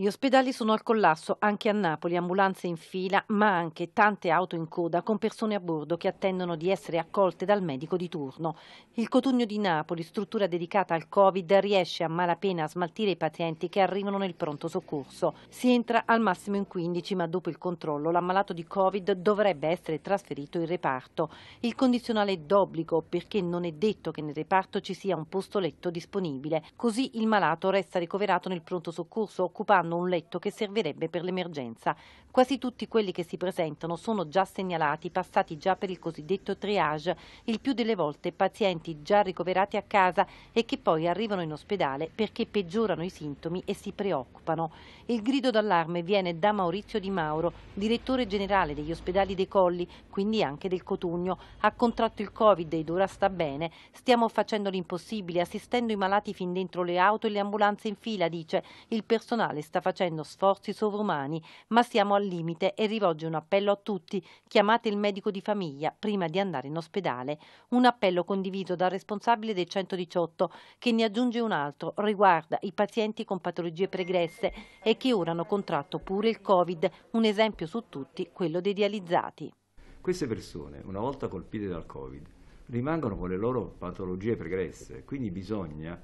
Gli ospedali sono al collasso, anche a Napoli ambulanze in fila, ma anche tante auto in coda con persone a bordo che attendono di essere accolte dal medico di turno. Il Cotugno di Napoli, struttura dedicata al Covid, riesce a malapena a smaltire i pazienti che arrivano nel pronto soccorso. Si entra al massimo in 15, ma dopo il controllo l'ammalato di Covid dovrebbe essere trasferito in reparto. Il condizionale è d'obbligo perché non è detto che nel reparto ci sia un posto letto disponibile. Così il malato resta ricoverato nel pronto soccorso occupando hanno un letto che servirebbe per l'emergenza. Quasi tutti quelli che si presentano sono già segnalati, passati già per il cosiddetto triage, il più delle volte pazienti già ricoverati a casa e che poi arrivano in ospedale perché peggiorano i sintomi e si preoccupano. Il grido d'allarme viene da Maurizio Di Mauro, direttore generale degli ospedali dei Colli, quindi anche del Cotugno. Ha contratto il Covid ed ora sta bene. Stiamo facendo l'impossibile, assistendo i malati fin dentro le auto e le ambulanze in fila, dice. Il personale sta sta facendo sforzi sovrumani, ma siamo al limite e rivolge un appello a tutti, chiamate il medico di famiglia prima di andare in ospedale. Un appello condiviso dal responsabile del 118 che ne aggiunge un altro, riguarda i pazienti con patologie pregresse e che ora hanno contratto pure il Covid, un esempio su tutti quello dei dializzati. Queste persone, una volta colpite dal Covid, rimangono con le loro patologie pregresse, quindi bisogna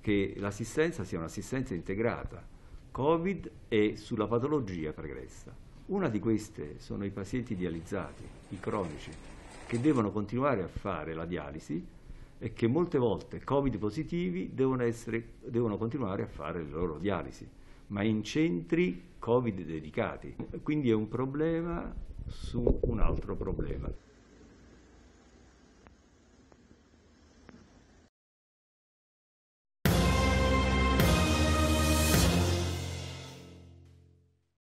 che l'assistenza sia un'assistenza integrata. Covid e sulla patologia pregressa. Una di queste sono i pazienti dializzati, i cronici, che devono continuare a fare la dialisi e che molte volte Covid positivi devono, essere, devono continuare a fare la loro dialisi, ma in centri Covid dedicati. Quindi è un problema su un altro problema.